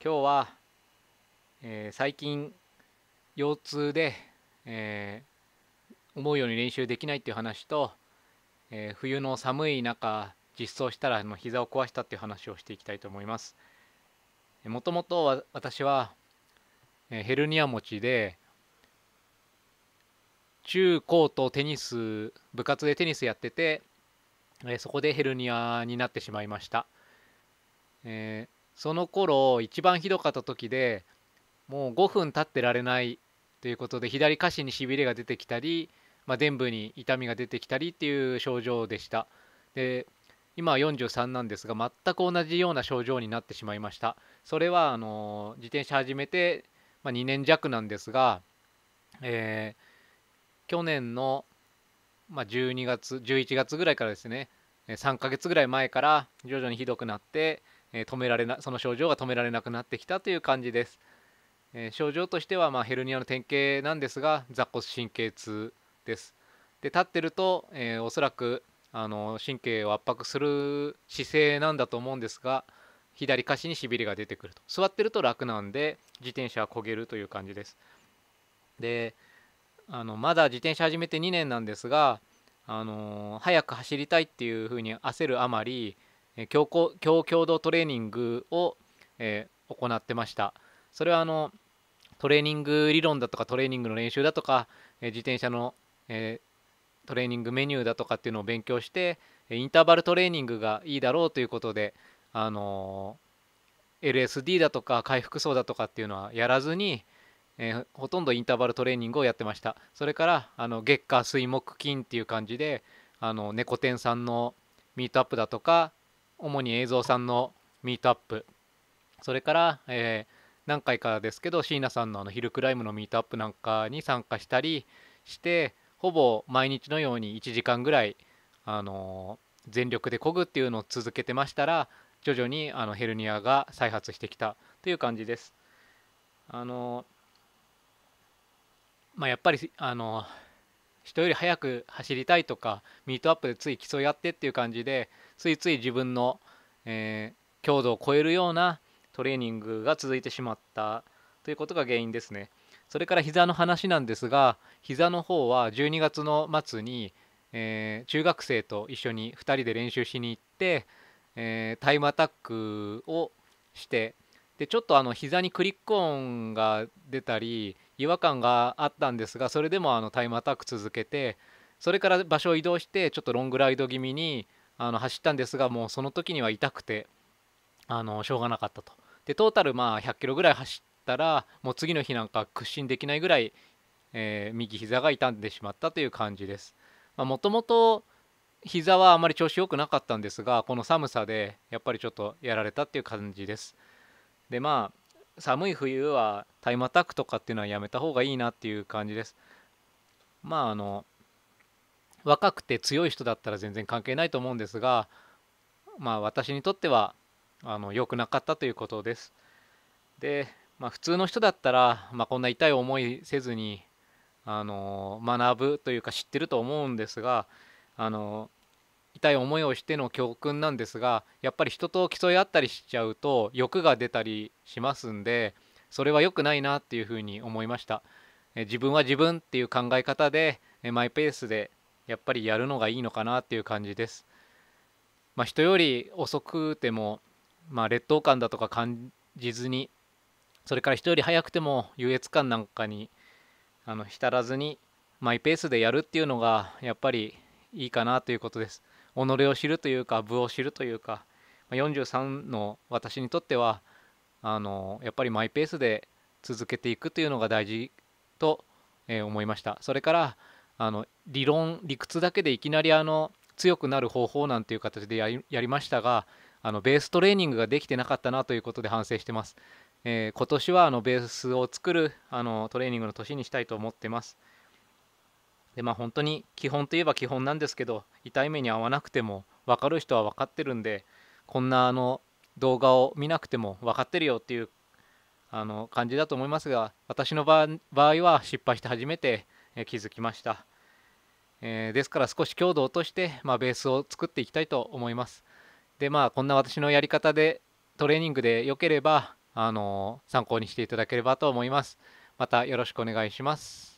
今日は、えー、最近腰痛で、えー、思うように練習できないっていう話と、えー、冬の寒い中実装したらの膝を壊したっていう話をしていきたいと思います。もともと私はヘルニア持ちで中高とテニス部活でテニスやっててそこでヘルニアになってしまいました。えーその頃一番ひどかった時でもう5分経ってられないということで左下肢にしびれが出てきたり、まあ、全部に痛みが出てきたりっていう症状でしたで今は43なんですが全く同じような症状になってしまいましたそれはあの自転車始めて、まあ、2年弱なんですが、えー、去年の、まあ、12月11月ぐらいからですね3ヶ月ぐらい前から徐々にひどくなってえ止められなその症状が止められなくなってきたという感じです、え症状としてはまあヘルニアの典型なんですが座骨神経痛ですで立ってると、えー、おそらくあの神経を圧迫する姿勢なんだと思うんですが左下にしびれが出てくると座ってると楽なんで自転車は焦げるという感じですであのまだ自転車始めて2年なんですがあの早く走りたいっていうふうに焦るあまり強強強度トレーニングを、えー、行ってましたそれはあのトレーニング理論だとかトレーニングの練習だとか、えー、自転車の、えー、トレーニングメニューだとかっていうのを勉強してインターバルトレーニングがいいだろうということで、あの LSD だとか回復層だとかっていうのはやらずに、えー、ほとんどインターバルトレーニングをやってましたそれからあの月下水木金っていう感じであの猫天さんのミートアップだとか主に映像さんのミートアップそれから、えー、何回かですけど椎名さんのあのヒルクライムのミートアップなんかに参加したりしてほぼ毎日のように1時間ぐらい、あのー、全力でこぐっていうのを続けてましたら徐々にあのヘルニアが再発してきたという感じです。あのー、まあ、やっぱり、あのー人より速く走りたいとかミートアップでつい競い合ってっていう感じでついつい自分の、えー、強度を超えるようなトレーニングが続いてしまったということが原因ですね。それから膝の話なんですが膝の方は12月の末に、えー、中学生と一緒に2人で練習しに行って、えー、タイムアタックをしてでちょっとあの膝にクリック音が出たり違和感があったんですがそれでもあのタイムアタック続けてそれから場所を移動してちょっとロングライド気味にあの走ったんですがもうその時には痛くてあのしょうがなかったと。でトータルまあ100キロぐらい走ったらもう次の日なんか屈伸できないぐらい、えー、右膝が痛んでしまったという感じです。もともと膝はあまり調子良くなかったんですがこの寒さでやっぱりちょっとやられたっていう感じです。でまあ寒い冬はタイムアタックとかっていうのはやめた方がいいなっていう感じですまああの若くて強い人だったら全然関係ないと思うんですがまあ私にとってはあの良くなかったということですで、まあ、普通の人だったら、まあ、こんな痛い思いせずにあの学ぶというか知ってると思うんですがあの痛い思いをしての教訓なんですがやっぱり人と競い合ったりしちゃうと欲が出たりしますんでそれは良くないなっていうふうに思いました。自分は自分っていう考え方でマイペースでやっぱりやるのがいいのかなっていう感じです。まあ、人より遅くても、まあ、劣等感だとか感じずにそれから人より早くても優越感なんかにあの浸らずにマイペースでやるっていうのがやっぱりいいかなということです。己を知るというか部を知るというか43の私にとってはあのやっぱりマイペースで続けていくというのが大事と、え思いましたそれからあの理論理屈だけでいきなりあの強くなる方法なんていう形でやりましたがあのベーストレーニングができてなかったなということで反省してます、えー、今年はあのベースを作るあのトレーニングの年にしたいと思ってます、でまあ本当に基本といえば基本なんですけど痛い目に遭わなくても分かる人は分かってるんでこんなあの動画を見なくても分かってるよっていうあの感じだと思いますが私の場合は失敗して初めて気づきました、えー、ですから少し強度を落として、まあ、ベースを作っていきたいと思いますでまあこんな私のやり方でトレーニングでよければあの参考にしていただければと思いますまたよろしくお願いします